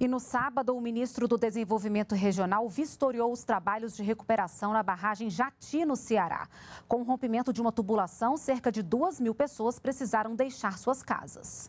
E no sábado, o ministro do Desenvolvimento Regional vistoriou os trabalhos de recuperação na barragem Jati, no Ceará. Com o rompimento de uma tubulação, cerca de 2 mil pessoas precisaram deixar suas casas.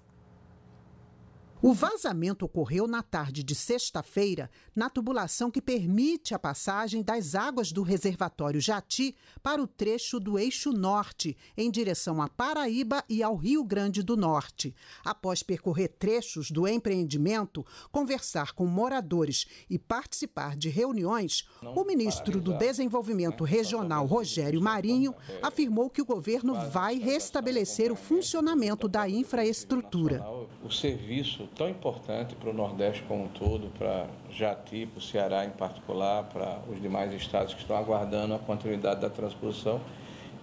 O vazamento ocorreu na tarde de sexta-feira, na tubulação que permite a passagem das águas do reservatório Jati para o trecho do eixo norte, em direção à Paraíba e ao Rio Grande do Norte. Após percorrer trechos do empreendimento, conversar com moradores e participar de reuniões, o ministro do Desenvolvimento Regional, Rogério Marinho, afirmou que o governo vai restabelecer o funcionamento da infraestrutura. O serviço tão importante para o Nordeste como um todo, para Jati, para o Ceará em particular, para os demais estados que estão aguardando a continuidade da transposição.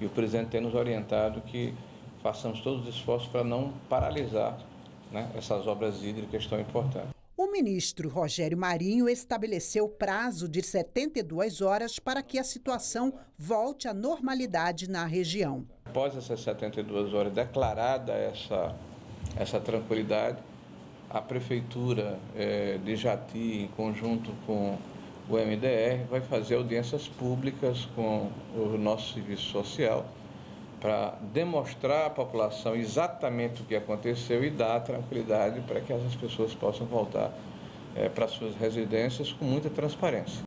E o presidente tem nos orientado que façamos todos os esforços para não paralisar né, essas obras hídricas tão importantes. O ministro Rogério Marinho estabeleceu prazo de 72 horas para que a situação volte à normalidade na região. Após essas 72 horas declarada essa, essa tranquilidade, a Prefeitura é, de Jati, em conjunto com o MDR, vai fazer audiências públicas com o nosso serviço social para demonstrar à população exatamente o que aconteceu e dar tranquilidade para que essas pessoas possam voltar é, para suas residências com muita transparência.